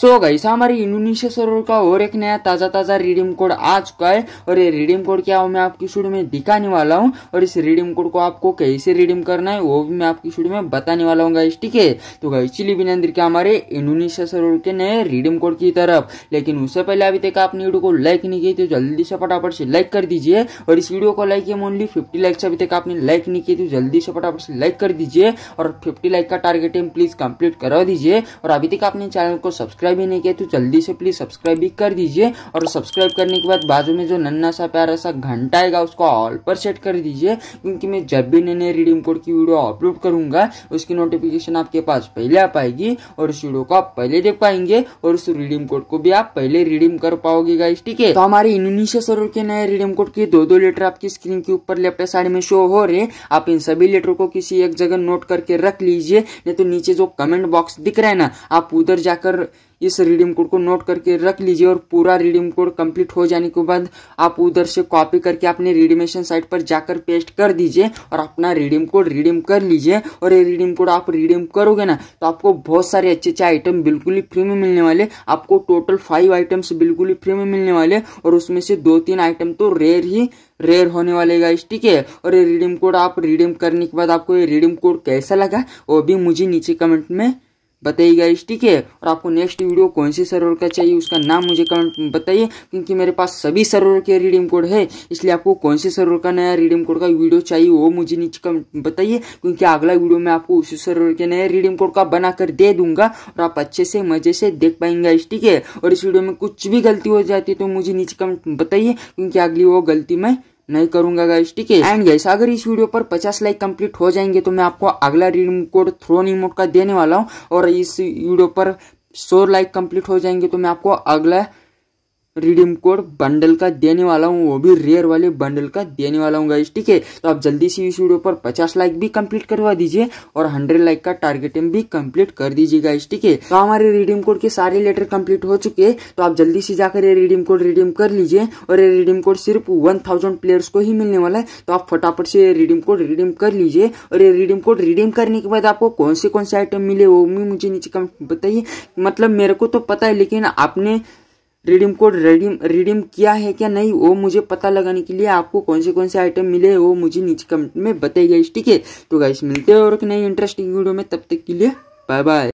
सो so गई हमारे Indonesia server का और एक नया ताज़ा ताज़ा रिडीम कोड आ चुका है और ये रिडीम कोड क्या हो मैं आपकी स्टूडियो में दिखाने वाला हूँ और इस रिडीम कोड को आपको कैसे रिडीम करना है वो भी मैं आपकी स्टूडियो में बताने वाला हूँ गाइस ठीक है तो गई चिली बिनंदर के हमारे इंडोनेशिया सर्वर के नए रिडीम कोड की तरफ लेकिन उससे पहले अभी तक आपने वीडियो को लाइक नहीं की तो जल्दी से फटाफट से लाइक कर दीजिए और इस वीडियो को लाइक ओनली फिफ्टी लाइक अभी तक आपने लाइक नहीं की तो जल्दी से फटाफट से लाइक कर दीजिए और फिफ्टी लाइक का टारगेट प्लीज़ कंप्लीट करवा दीजिए और अभी तक आपने चैनल को सब्सक्राइब सब्सक्राइब ही नहीं किया तो जल्दी से प्लीज़ सब्सक्राइब भी कर दीजिए और सब्सक्राइब करने के बाद बाजू में जो नन्ना सा प्यारा सा घंटा आएगा उसको ऑल पर सेट कर दीजिए क्योंकि मैं जब भी नए नए रिडीम कोड की वीडियो अपलोड करूंगा उसकी नोटिफिकेशन आपके पास पहले आ पाएगी और उस वीडियो को आप पहले देख पाएंगे और उस रिडीम कोड को भी आप पहले रिडीम कर पाओगे गाइस ठीक है तो हमारे इंडोनेशिया सरोवर के नए रिडीम कोड के दो दो लेटर आपकी स्क्रीन के ऊपर लेफ्ट साइड में शो हो रहे आप इन सभी लेटर को किसी एक जगह नोट करके रख लीजिए नहीं तो नीचे जो कमेंट बॉक्स दिख रहा है ना आप उधर जाकर इस रिडीम कोड को नोट करके रख लीजिए और पूरा रिडीम कोड कंप्लीट हो जाने के बाद आप उधर से कॉपी करके अपने रिडीमेशन साइट पर जाकर पेस्ट कर दीजिए और अपना रिडीम कोड रिडीम कर लीजिए और ये रिडीम कोड आप रिडीम करोगे ना तो आपको बहुत सारे अच्छे अच्छे आइटम बिल्कुल ही फ्री में मिलने वाले आपको टोटल फाइव आइटम्स बिल्कुल ही फ्री में मिलने वाले और उसमें से दो तीन आइटम तो रेयर ही रेयर होने वाले गाइस ठीक है और ये रिडीम कोड आप रिडीम करने के बाद आपको ये रिडीम कोड कैसा लगा वो भी मुझे नीचे कमेंट में बताइएगा इस ठीक है और आपको नेक्स्ट वीडियो कौन से सर्वर का चाहिए उसका नाम मुझे कमेंट बताइए क्योंकि मेरे पास सभी सर्वर के रिडीम कोड है इसलिए आपको कौन से सर्वर का नया रिडीम कोड का वीडियो चाहिए वो मुझे नीचे कमेंट बताइए क्योंकि अगला वीडियो मैं आपको उसी सर्वर के नए रिडीम कोड का बनाकर दे दूंगा और आप अच्छे से मजे से देख पाएंगे इस ठीक है और इस वीडियो में कुछ भी गलती हो जाती है तो मुझे नीचे कमेंट बताइए क्योंकि अगली वो गलती मैं नहीं करूंगा गाइस ठीक है एंड गाइस अगर इस वीडियो पर 50 लाइक कंप्लीट हो जाएंगे तो मैं आपको अगला रिडीम कोड थ्रोन इमोट का देने वाला हूँ और इस वीडियो पर 100 लाइक कंप्लीट हो जाएंगे तो मैं आपको अगला रिडीम कोड बंडल का देने वाला हूँ वो भी रेयर वाले बंडल का देने वाला हूँ गाइस ठीक है तो आप जल्दी से इस वीडियो पर 50 लाइक भी कंप्लीट करवा दीजिए और 100 लाइक का टारगेट भी कंप्लीट कर दीजिए गाइस ठीक है तो हमारे रिडीम कोड के सारे लेटर कंप्लीट हो चुके हैं तो आप जल्दी से जाकर ये रिडीम कोड रिडीम कर लीजिए और ये रिडीम कोड सिर्फ वन प्लेयर्स को ही मिलने वाला है तो आप फटाफट से ये रिडीम कोड रिडीम कर लीजिए और ये रिडीम कोड रिडीम करने के बाद आपको कौन से कौन से आइटम मिले वो भी मुझे नीचे बताइए मतलब मेरे को तो पता है लेकिन आपने रिडीम कोड रिडीम रिडीम किया है क्या नहीं वो मुझे पता लगाने के लिए आपको कौन से कौन से आइटम मिले वो मुझे नीचे कमेंट में बताइए ठीक है तो गाइस मिलते हैं और नई इंटरेस्टिंग वीडियो में तब तक के लिए बाय बाय